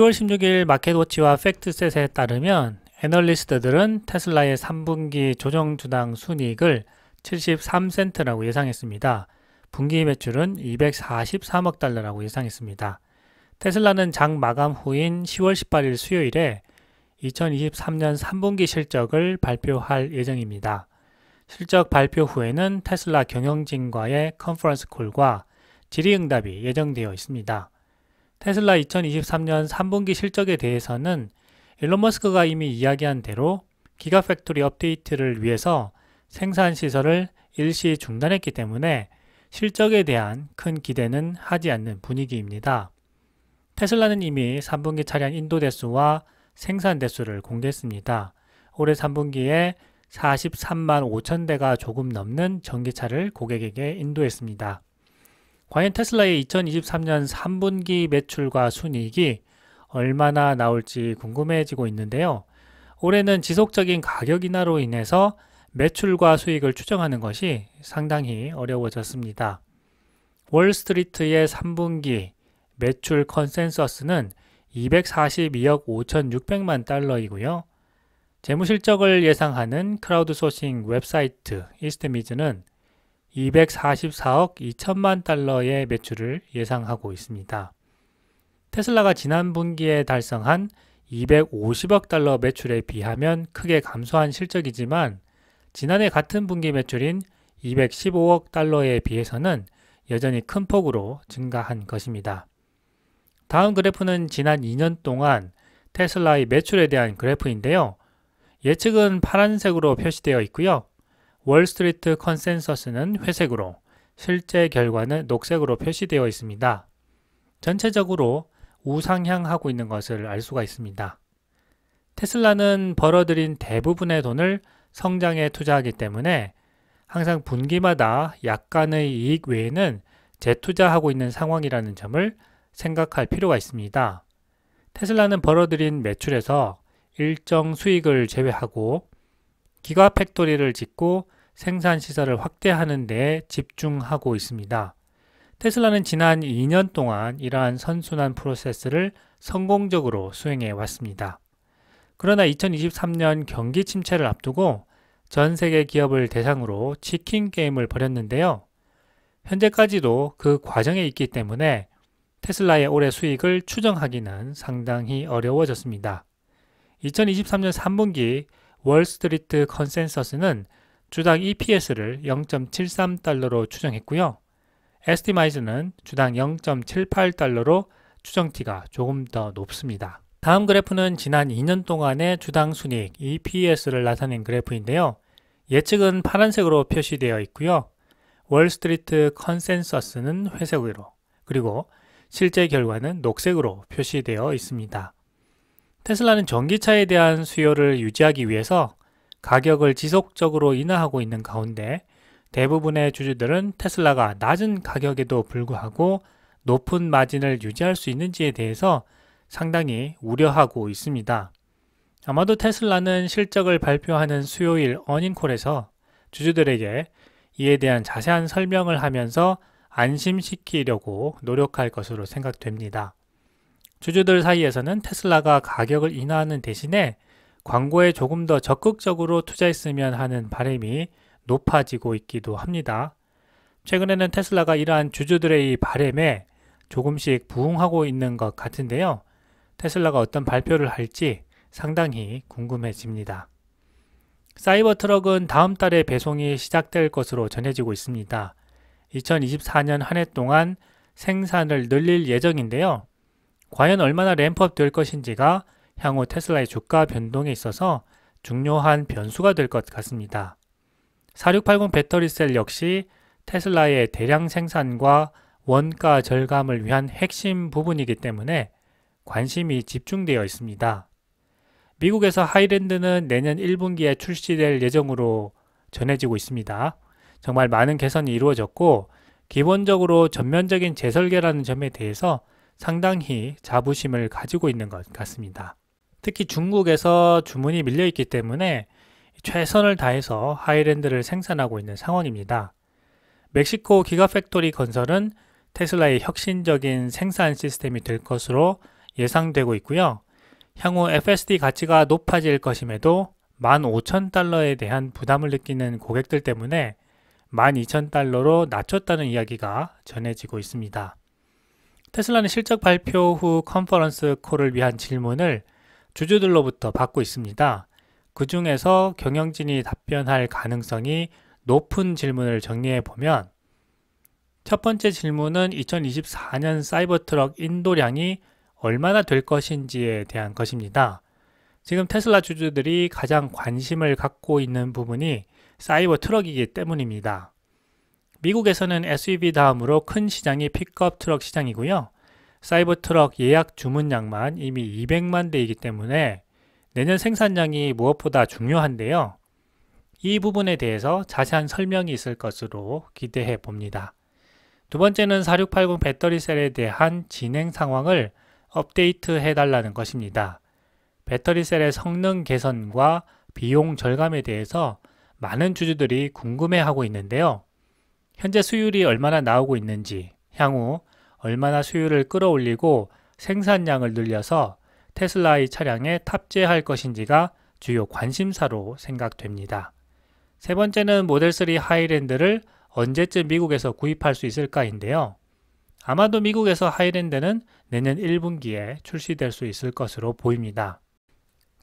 10월 16일 마켓워치와 팩트셋에 따르면 애널리스트들은 테슬라의 3분기 조정 주당 순이익을 73센트라고 예상했습니다. 분기 매출은 243억 달러라고 예상했습니다. 테슬라는 장 마감 후인 10월 18일 수요일에 2023년 3분기 실적을 발표할 예정입니다. 실적 발표 후에는 테슬라 경영진과의 컨퍼런스 콜과 질의응답이 예정되어 있습니다. 테슬라 2023년 3분기 실적에 대해서는 일론 머스크가 이미 이야기한 대로 기가 팩토리 업데이트를 위해서 생산 시설을 일시 중단했기 때문에 실적에 대한 큰 기대는 하지 않는 분위기입니다. 테슬라는 이미 3분기 차량 인도 대수와 생산 대수를 공개했습니다. 올해 3분기에 43만 5천 대가 조금 넘는 전기차를 고객에게 인도했습니다. 과연 테슬라의 2023년 3분기 매출과 순이익이 얼마나 나올지 궁금해지고 있는데요. 올해는 지속적인 가격 인하로 인해서 매출과 수익을 추정하는 것이 상당히 어려워졌습니다. 월스트리트의 3분기 매출 컨센서스는 242억 5,600만 달러이고요. 재무실적을 예상하는 크라우드소싱 웹사이트 이스트미즈는 244억 2천만 달러의 매출을 예상하고 있습니다. 테슬라가 지난 분기에 달성한 250억 달러 매출에 비하면 크게 감소한 실적이지만 지난해 같은 분기 매출인 215억 달러에 비해서는 여전히 큰 폭으로 증가한 것입니다. 다음 그래프는 지난 2년 동안 테슬라의 매출에 대한 그래프인데요. 예측은 파란색으로 표시되어 있고요. 월스트리트 컨센서스는 회색으로 실제 결과는 녹색으로 표시되어 있습니다. 전체적으로 우상향하고 있는 것을 알 수가 있습니다. 테슬라는 벌어들인 대부분의 돈을 성장에 투자하기 때문에 항상 분기마다 약간의 이익 외에는 재투자하고 있는 상황이라는 점을 생각할 필요가 있습니다. 테슬라는 벌어들인 매출에서 일정 수익을 제외하고 기가 팩토리를 짓고 생산 시설을 확대하는 데 집중하고 있습니다. 테슬라는 지난 2년 동안 이러한 선순환 프로세스를 성공적으로 수행해 왔습니다. 그러나 2023년 경기 침체를 앞두고 전 세계 기업을 대상으로 치킨 게임을 벌였는데요. 현재까지도 그 과정에 있기 때문에 테슬라의 올해 수익을 추정하기는 상당히 어려워졌습니다. 2023년 3분기 월스트리트 컨센서스는 주당 EPS를 0.73달러로 추정했고요. 에스티마이즈는 주당 0.78달러로 추정치가 조금 더 높습니다. 다음 그래프는 지난 2년 동안의 주당 순이익 EPS를 나타낸 그래프인데요. 예측은 파란색으로 표시되어 있고요. 월스트리트 컨센서스는 회색으로 그리고 실제 결과는 녹색으로 표시되어 있습니다. 테슬라는 전기차에 대한 수요를 유지하기 위해서 가격을 지속적으로 인하하고 있는 가운데 대부분의 주주들은 테슬라가 낮은 가격에도 불구하고 높은 마진을 유지할 수 있는지에 대해서 상당히 우려하고 있습니다. 아마도 테슬라는 실적을 발표하는 수요일 어닝콜에서 주주들에게 이에 대한 자세한 설명을 하면서 안심시키려고 노력할 것으로 생각됩니다. 주주들 사이에서는 테슬라가 가격을 인하하는 대신에 광고에 조금 더 적극적으로 투자했으면 하는 바램이 높아지고 있기도 합니다. 최근에는 테슬라가 이러한 주주들의 이 바램에 조금씩 부응하고 있는 것 같은데요. 테슬라가 어떤 발표를 할지 상당히 궁금해집니다. 사이버 트럭은 다음 달에 배송이 시작될 것으로 전해지고 있습니다. 2024년 한 해 동안 생산을 늘릴 예정인데요. 과연 얼마나 램프업 될 것인지가 향후 테슬라의 주가 변동에 있어서 중요한 변수가 될 것 같습니다. 4680 배터리셀 역시 테슬라의 대량 생산과 원가 절감을 위한 핵심 부분이기 때문에 관심이 집중되어 있습니다. 미국에서 하이랜드는 내년 1분기에 출시될 예정으로 전해지고 있습니다. 정말 많은 개선이 이루어졌고 기본적으로 전면적인 재설계라는 점에 대해서 상당히 자부심을 가지고 있는 것 같습니다. 특히 중국에서 주문이 밀려있기 때문에 최선을 다해서 하이랜드를 생산하고 있는 상황입니다. 멕시코 기가팩토리 건설은 테슬라의 혁신적인 생산 시스템이 될 것으로 예상되고 있고요. 향후 FSD 가치가 높아질 것임에도 15,000달러에 대한 부담을 느끼는 고객들 때문에 12,000달러로 낮췄다는 이야기가 전해지고 있습니다. 테슬라는 실적 발표 후 컨퍼런스 콜을 위한 질문을 주주들로부터 받고 있습니다. 그 중에서 경영진이 답변할 가능성이 높은 질문을 정리해 보면 첫 번째 질문은 2024년 사이버트럭 인도량이 얼마나 될 것인지에 대한 것입니다. 지금 테슬라 주주들이 가장 관심을 갖고 있는 부분이 사이버 트럭이기 때문입니다. 미국에서는 SUV 다음으로 큰 시장이 픽업 트럭 시장이고요. 사이버 트럭 예약 주문량만 이미 200만 대이기 때문에 내년 생산량이 무엇보다 중요한데요. 이 부분에 대해서 자세한 설명이 있을 것으로 기대해 봅니다. 두 번째는 4680 배터리 셀에 대한 진행 상황을 업데이트 해달라는 것입니다. 배터리 셀의 성능 개선과 비용 절감에 대해서 많은 주주들이 궁금해하고 있는데요. 현재 수율이 얼마나 나오고 있는지, 향후 얼마나 수율을 끌어올리고 생산량을 늘려서 테슬라의 차량에 탑재할 것인지가 주요 관심사로 생각됩니다. 세 번째는 모델3 하이랜드를 언제쯤 미국에서 구입할 수 있을까인데요. 아마도 미국에서 하이랜드는 내년 1분기에 출시될 수 있을 것으로 보입니다.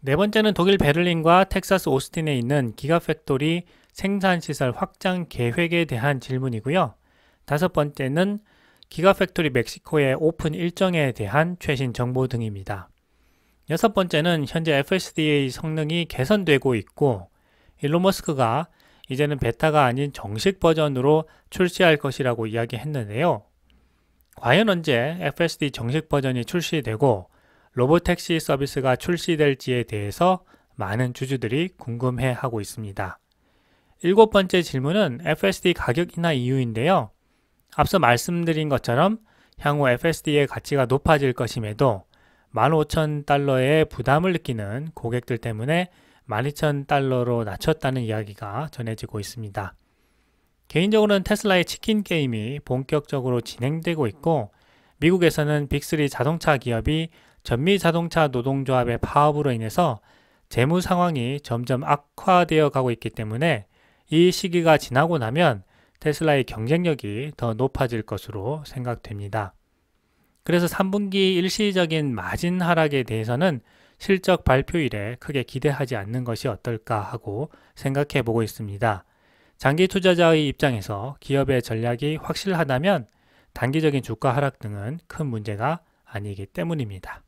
네 번째는 독일 베를린과 텍사스 오스틴에 있는 기가팩토리 생산시설 확장 계획에 대한 질문이고요. 다섯 번째는 기가팩토리 멕시코의 오픈 일정에 대한 최신 정보 등입니다. 여섯 번째는 현재 FSDA 성능이 개선되고 있고 일론 머스크가 이제는 베타가 아닌 정식 버전으로 출시할 것이라고 이야기했는데요. 과연 언제 FSD 정식 버전이 출시되고 로보택시 서비스가 출시될지에 대해서 많은 주주들이 궁금해하고 있습니다. 일곱 번째 질문은 FSD 가격 인하 이유인데요. 앞서 말씀드린 것처럼 향후 FSD의 가치가 높아질 것임에도 15,000달러의 부담을 느끼는 고객들 때문에 12,000달러로 낮췄다는 이야기가 전해지고 있습니다. 개인적으로는 테슬라의 치킨 게임이 본격적으로 진행되고 있고 미국에서는 빅3 자동차 기업이 전미 자동차 노동조합의 파업으로 인해서 재무 상황이 점점 악화되어 가고 있기 때문에 이 시기가 지나고 나면 테슬라의 경쟁력이 더 높아질 것으로 생각됩니다. 그래서 3분기 일시적인 마진 하락에 대해서는 실적 발표일에 크게 기대하지 않는 것이 어떨까 하고 생각해 보고 있습니다. 장기 투자자의 입장에서 기업의 전략이 확실하다면 단기적인 주가 하락 등은 큰 문제가 아니기 때문입니다.